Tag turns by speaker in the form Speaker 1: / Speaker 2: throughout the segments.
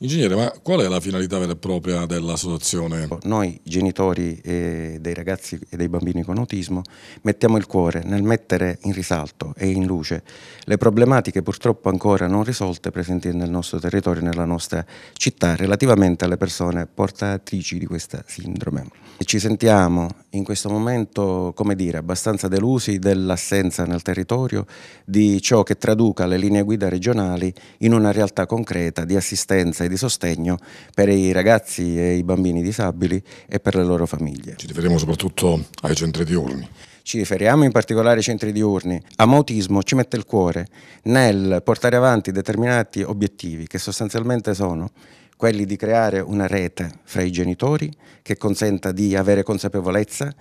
Speaker 1: Ingegnere, ma qual è la finalità vera e propria dell'associazione? Noi genitori eh, dei ragazzi e dei bambini con autismo mettiamo il cuore nel mettere in risalto e in luce le problematiche purtroppo ancora non risolte presenti nel nostro territorio, nella nostra città, relativamente alle persone portatrici di questa sindrome. E ci sentiamo in questo momento, come dire, abbastanza delusi dell'assenza nel territorio di ciò che traduca le linee guida regionali in una realtà concreta di assistenza e di sostegno per i ragazzi e i bambini disabili e per le loro famiglie. Ci riferiamo soprattutto ai centri diurni ci riferiamo in particolare ai centri diurni, Amautismo ci mette il cuore nel portare avanti determinati obiettivi che sostanzialmente sono quelli di creare una rete fra i genitori che consenta di avere consapevolezza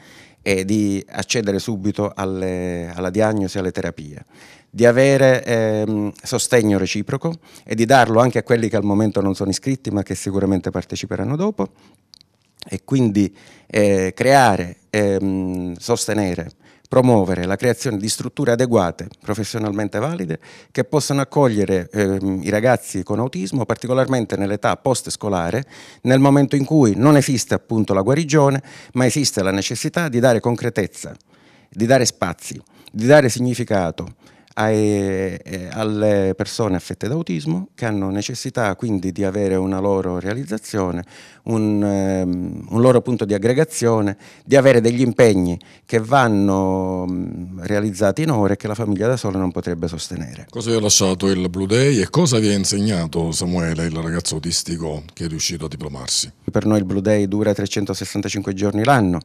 Speaker 1: e di accedere subito alle, alla diagnosi e alle terapie di avere ehm, sostegno reciproco e di darlo anche a quelli che al momento non sono iscritti ma che sicuramente parteciperanno dopo e quindi eh, creare, ehm, sostenere promuovere la creazione di strutture adeguate, professionalmente valide, che possano accogliere eh, i ragazzi con autismo, particolarmente nell'età post-scolare, nel momento in cui non esiste appunto la guarigione, ma esiste la necessità di dare concretezza, di dare spazi, di dare significato, ai, eh, alle persone affette da autismo che hanno necessità quindi di avere una loro realizzazione, un, ehm, un loro punto di aggregazione, di avere degli impegni che vanno mm, realizzati in ore che la famiglia da sola non potrebbe sostenere. Cosa vi ha lasciato il Blue Day e cosa vi ha insegnato Samuele, il ragazzo autistico che è riuscito a diplomarsi? Per noi il Blue Day dura 365 giorni l'anno.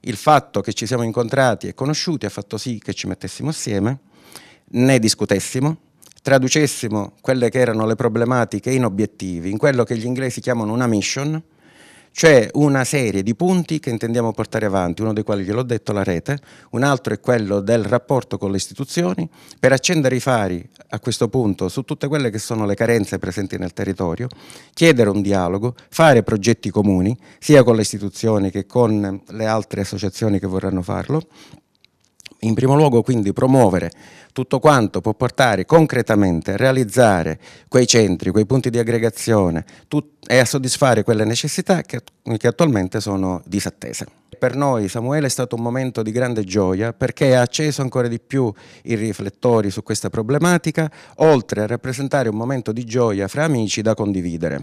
Speaker 1: Il fatto che ci siamo incontrati e conosciuti ha fatto sì che ci mettessimo assieme, ne discutessimo, traducessimo quelle che erano le problematiche in obiettivi, in quello che gli inglesi chiamano una mission, cioè una serie di punti che intendiamo portare avanti, uno dei quali gliel'ho detto la rete, un altro è quello del rapporto con le istituzioni, per accendere i fari a questo punto su tutte quelle che sono le carenze presenti nel territorio, chiedere un dialogo, fare progetti comuni, sia con le istituzioni che con le altre associazioni che vorranno farlo in primo luogo quindi promuovere tutto quanto può portare concretamente a realizzare quei centri, quei punti di aggregazione e a soddisfare quelle necessità che, che attualmente sono disattese. Per noi Samuele è stato un momento di grande gioia perché ha acceso ancora di più i riflettori su questa problematica, oltre a rappresentare un momento di gioia fra amici da condividere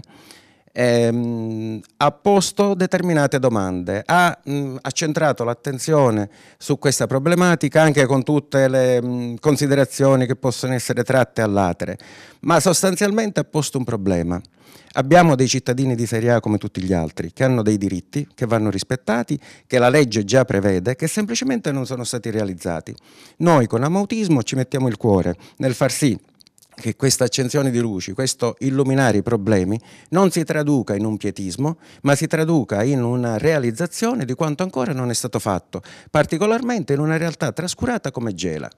Speaker 1: ehm, ha posto determinate domande, ha mh, mm, accentrato l'attenzione su questa problematica anche con tutte le mh, mm, considerazioni che possono essere tratte all'atere, ma sostanzialmente ha posto un problema. Abbiamo dei cittadini di Serie A come tutti gli altri, che hanno dei diritti, che vanno rispettati, che la legge già prevede, che semplicemente non sono stati realizzati. Noi con amautismo ci mettiamo il cuore nel far sì che questa accensione di luci, questo illuminare i problemi, non si traduca in un pietismo, ma si traduca in una realizzazione di quanto ancora non è stato fatto, particolarmente in una realtà trascurata come Gela.